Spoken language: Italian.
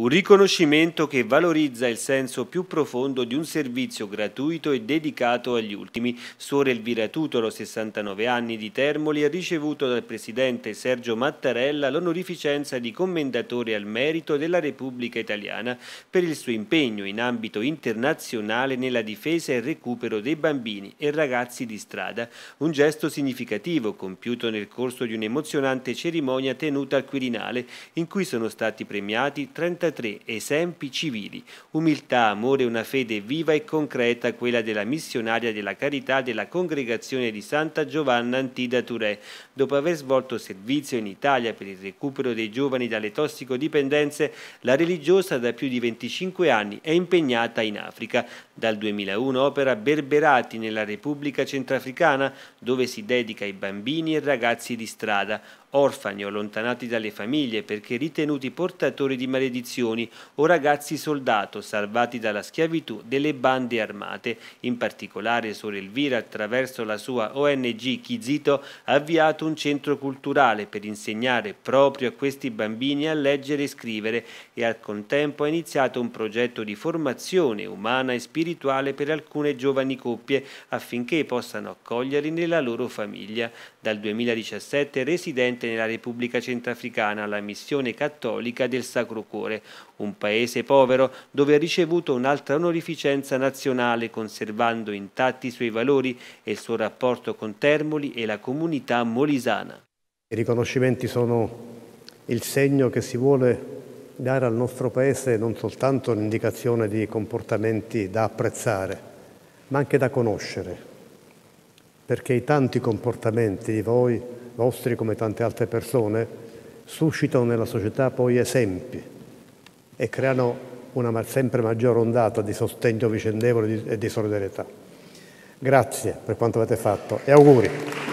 Un riconoscimento che valorizza il senso più profondo di un servizio gratuito e dedicato agli ultimi. Suore Elvira Tutolo, 69 anni di Termoli, ha ricevuto dal presidente Sergio Mattarella l'onorificenza di commendatore al merito della Repubblica Italiana per il suo impegno in ambito internazionale nella difesa e recupero dei bambini e ragazzi di strada. Un gesto significativo compiuto nel corso di un'emozionante cerimonia tenuta al Quirinale, in cui sono stati premiati 30 43 esempi civili, umiltà, amore, una fede viva e concreta, quella della missionaria della carità della congregazione di Santa Giovanna Antida Touré, dopo aver svolto servizio in Italia per il recupero dei giovani dalle tossicodipendenze, la religiosa da più di 25 anni è impegnata in Africa, dal 2001 opera Berberati nella Repubblica Centrafricana, dove si dedica ai bambini e ragazzi di strada, orfani o allontanati dalle famiglie perché ritenuti portatori di maledizioni o ragazzi soldato salvati dalla schiavitù delle bande armate. In particolare Sor Elvira attraverso la sua ONG Chizito ha avviato un centro culturale per insegnare proprio a questi bambini a leggere e scrivere e al contempo ha iniziato un progetto di formazione umana e spirituale spirituale per alcune giovani coppie affinché possano accoglierli nella loro famiglia. Dal 2017 residente nella Repubblica Centrafricana alla missione cattolica del Sacro Cuore, un paese povero dove ha ricevuto un'altra onorificenza nazionale conservando intatti i suoi valori e il suo rapporto con Termoli e la comunità molisana. I riconoscimenti sono il segno che si vuole dare al nostro Paese non soltanto un'indicazione di comportamenti da apprezzare, ma anche da conoscere, perché i tanti comportamenti di voi, vostri come tante altre persone, suscitano nella società poi esempi e creano una sempre maggiore ondata di sostegno vicendevole e di solidarietà. Grazie per quanto avete fatto e auguri.